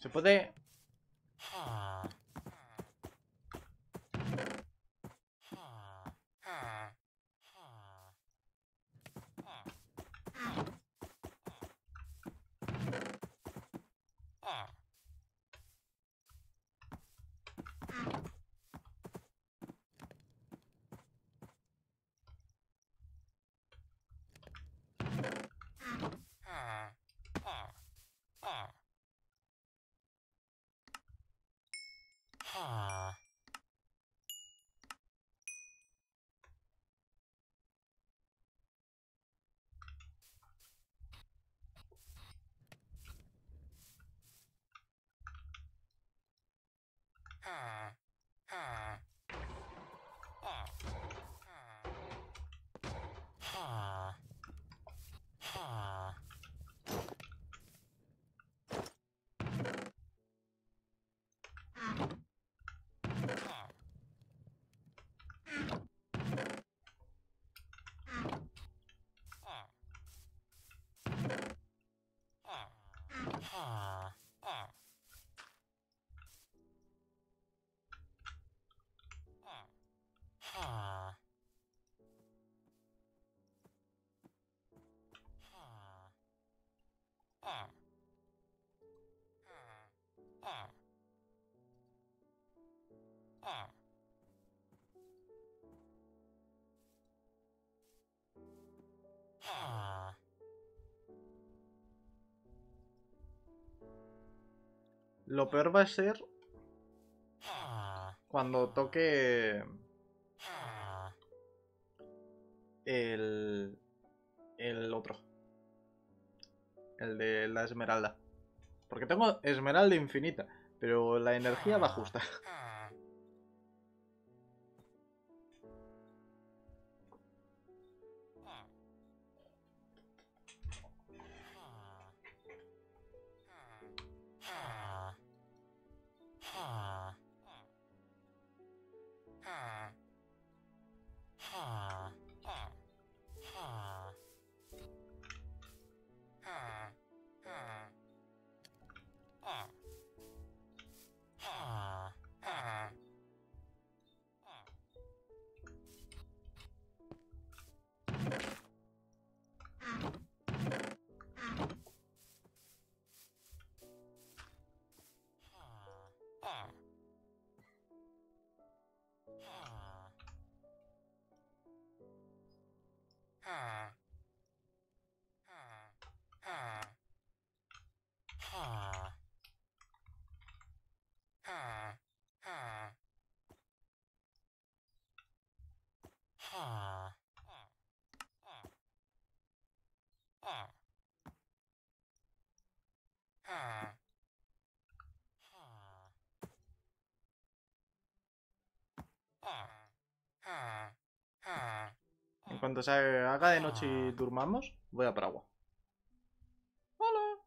Se puede Ah. Lo peor va a ser ah. cuando toque el, el otro. El de la esmeralda. Porque tengo esmeralda infinita, pero la energía va ah. justa. Ah. Ah. Ah. Cuando se haga de noche y ah. durmamos, voy a Paraguay. Hola.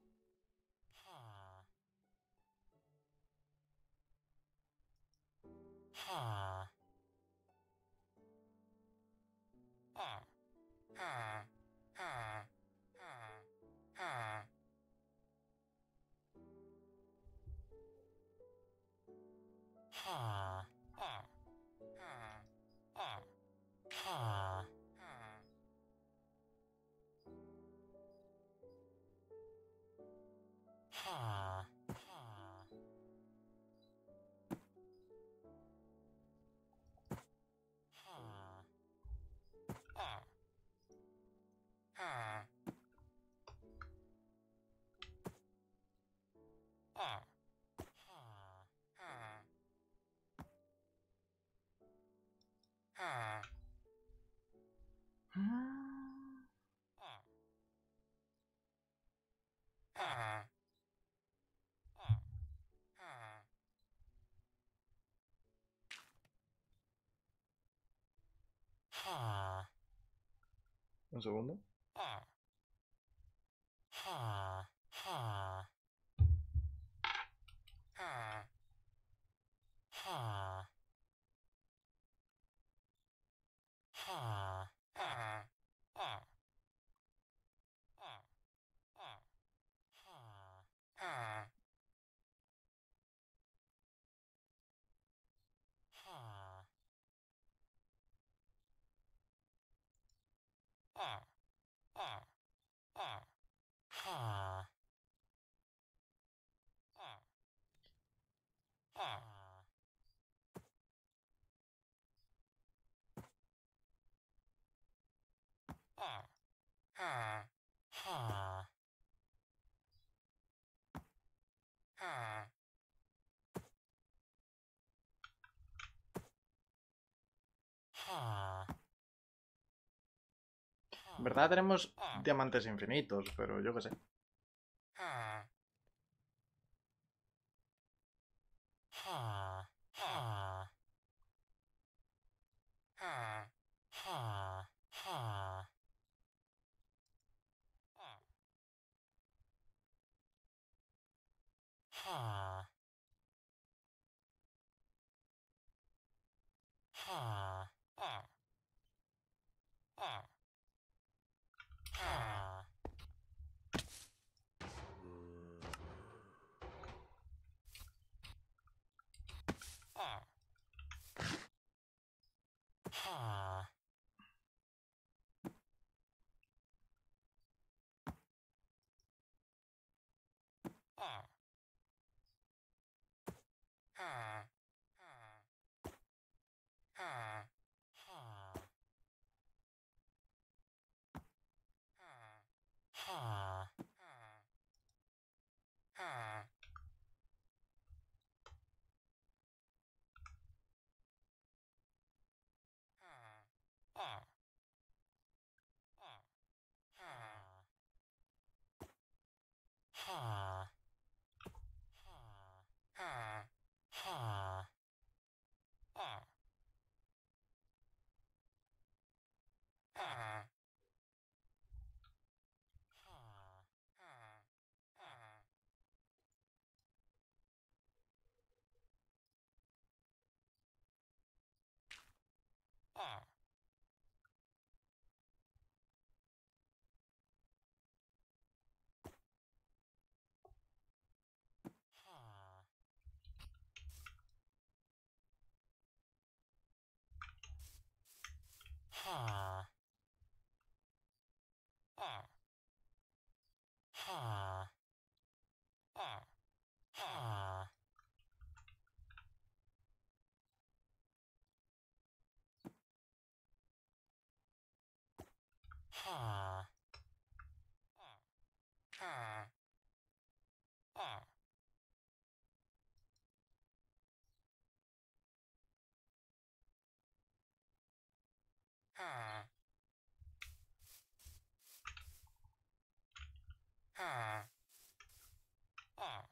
Ah. Un segundo. Ah. Ah. verdad tenemos diamantes infinitos, pero yo qué sé. Ah. ha ha ha ha ha ha à à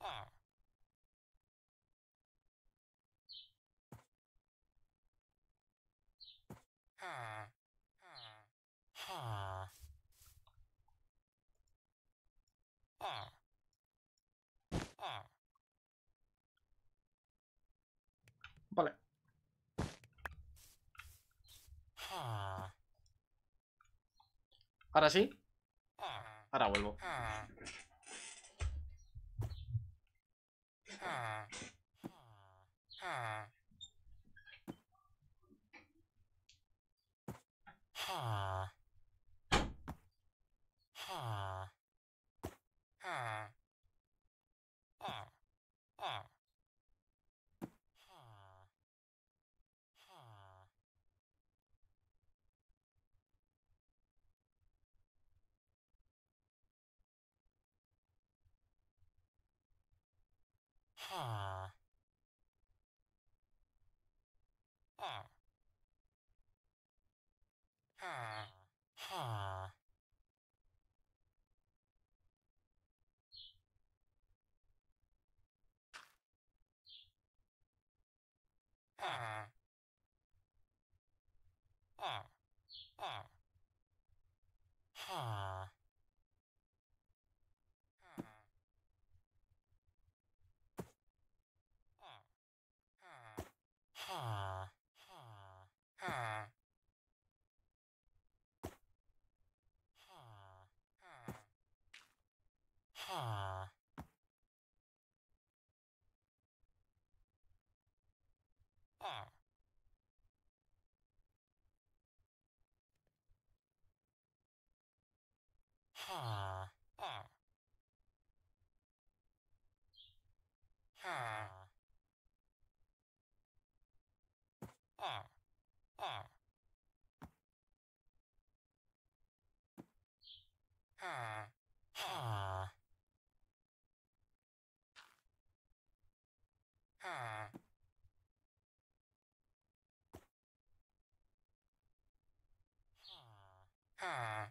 à à à à à à vale Ahora sí. Ahora vuelvo. Ah. Huh. Huh. Huh. Huh. Huh. Huh. Huh. Huh. 哈啊，哈啊啊，哈哈哈。Huh.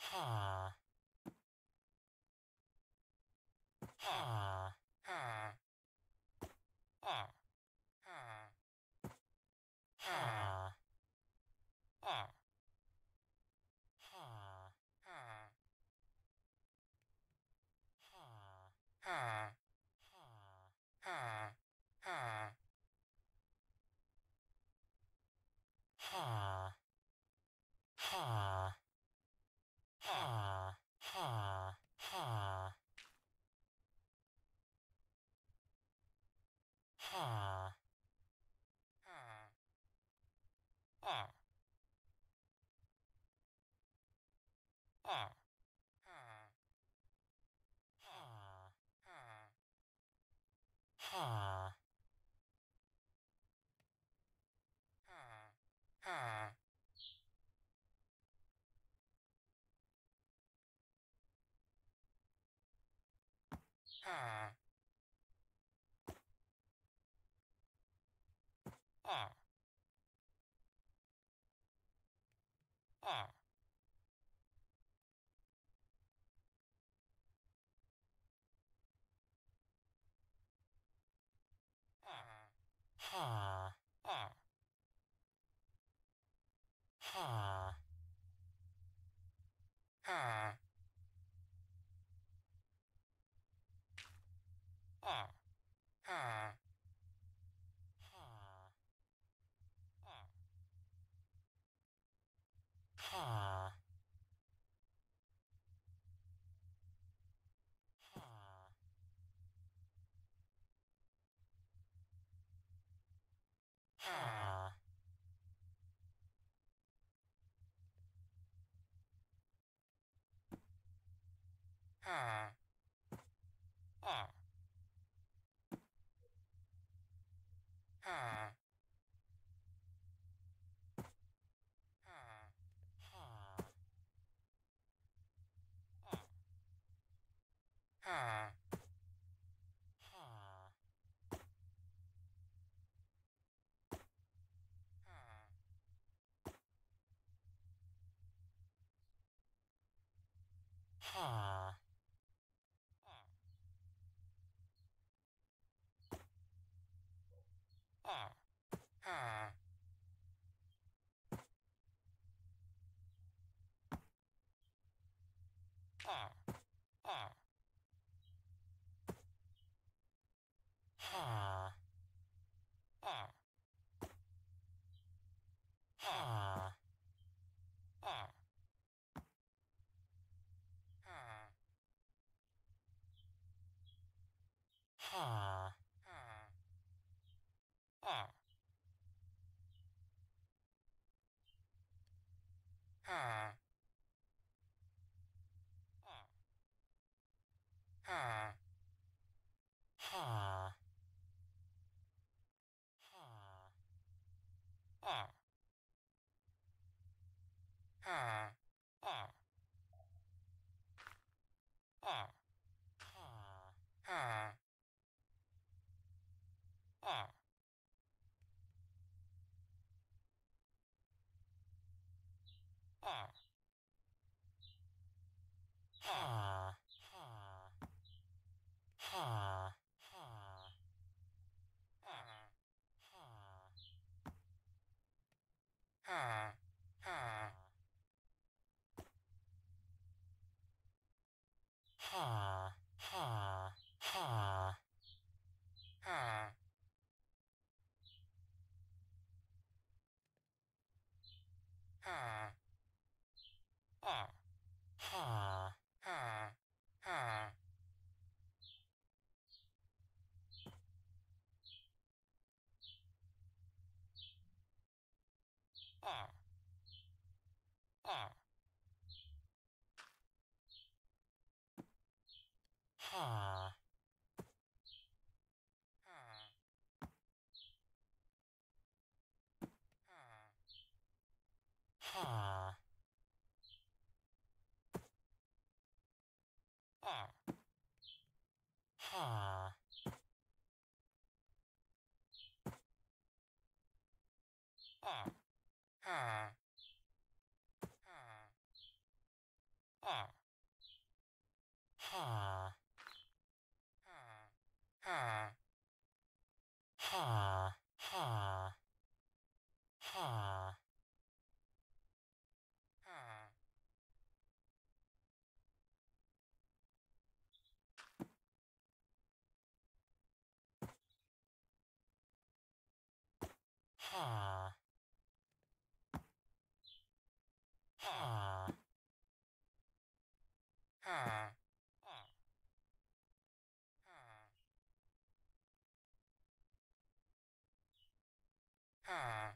Ha. Ha. Ah. Ah. Ah. Ha. Ha. Ha. Ha. Ha. Ha. Ha. Huh. Ah. Ha.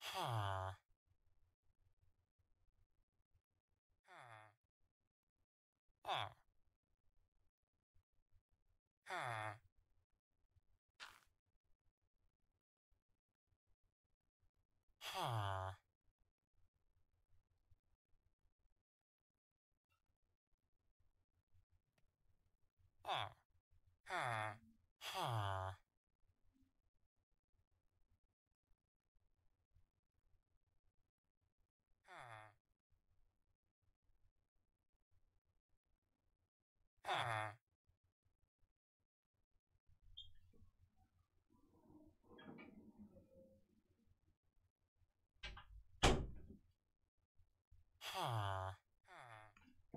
Ha. Ah. Ah. Ah.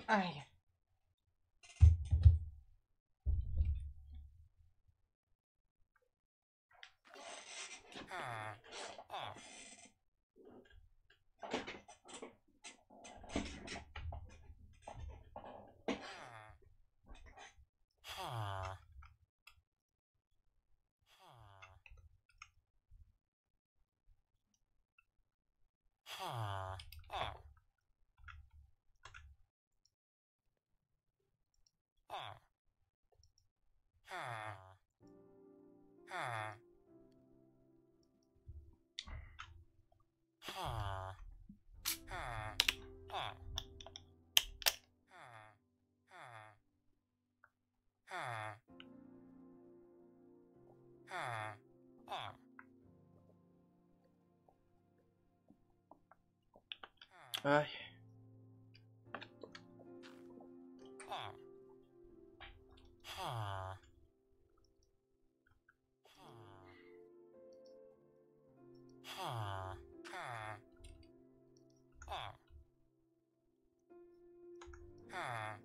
Ai. Huh. Huh. Huh. Huh. Huh. Huh. Huh. Huh. Ah.